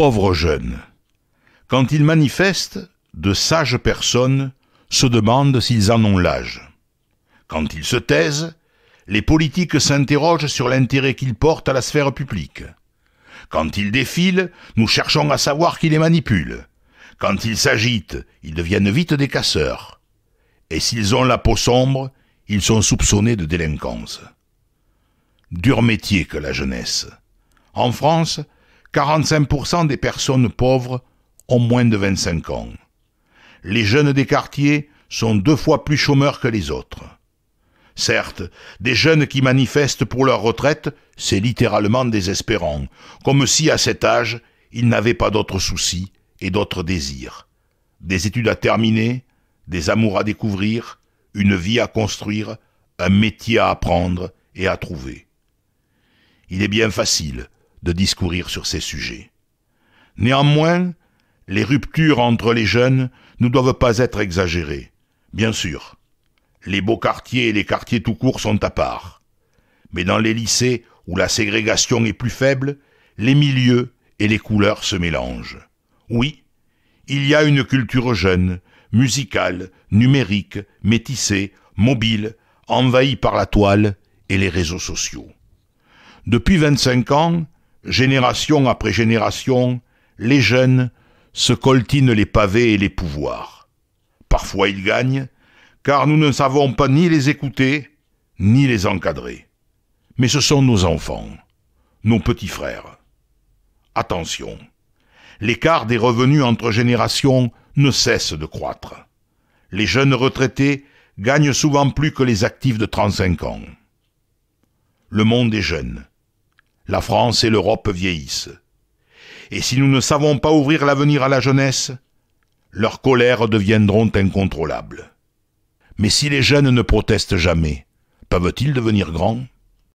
pauvres jeunes. Quand ils manifestent, de sages personnes se demandent s'ils en ont l'âge. Quand ils se taisent, les politiques s'interrogent sur l'intérêt qu'ils portent à la sphère publique. Quand ils défilent, nous cherchons à savoir qui les manipule. Quand ils s'agitent, ils deviennent vite des casseurs. Et s'ils ont la peau sombre, ils sont soupçonnés de délinquance. Dur métier que la jeunesse. En France, 45% des personnes pauvres ont moins de 25 ans. Les jeunes des quartiers sont deux fois plus chômeurs que les autres. Certes, des jeunes qui manifestent pour leur retraite, c'est littéralement désespérant, comme si à cet âge, ils n'avaient pas d'autres soucis et d'autres désirs. Des études à terminer, des amours à découvrir, une vie à construire, un métier à apprendre et à trouver. Il est bien facile, de discourir sur ces sujets. Néanmoins, les ruptures entre les jeunes ne doivent pas être exagérées. Bien sûr, les beaux quartiers et les quartiers tout courts sont à part. Mais dans les lycées où la ségrégation est plus faible, les milieux et les couleurs se mélangent. Oui, il y a une culture jeune, musicale, numérique, métissée, mobile, envahie par la toile et les réseaux sociaux. Depuis 25 ans, génération après génération, les jeunes se coltinent les pavés et les pouvoirs. Parfois ils gagnent, car nous ne savons pas ni les écouter, ni les encadrer. Mais ce sont nos enfants, nos petits frères. Attention, l'écart des revenus entre générations ne cesse de croître. Les jeunes retraités gagnent souvent plus que les actifs de 35 ans. Le monde est jeune la France et l'Europe vieillissent. Et si nous ne savons pas ouvrir l'avenir à la jeunesse, leurs colères deviendront incontrôlables. Mais si les jeunes ne protestent jamais, peuvent-ils devenir grands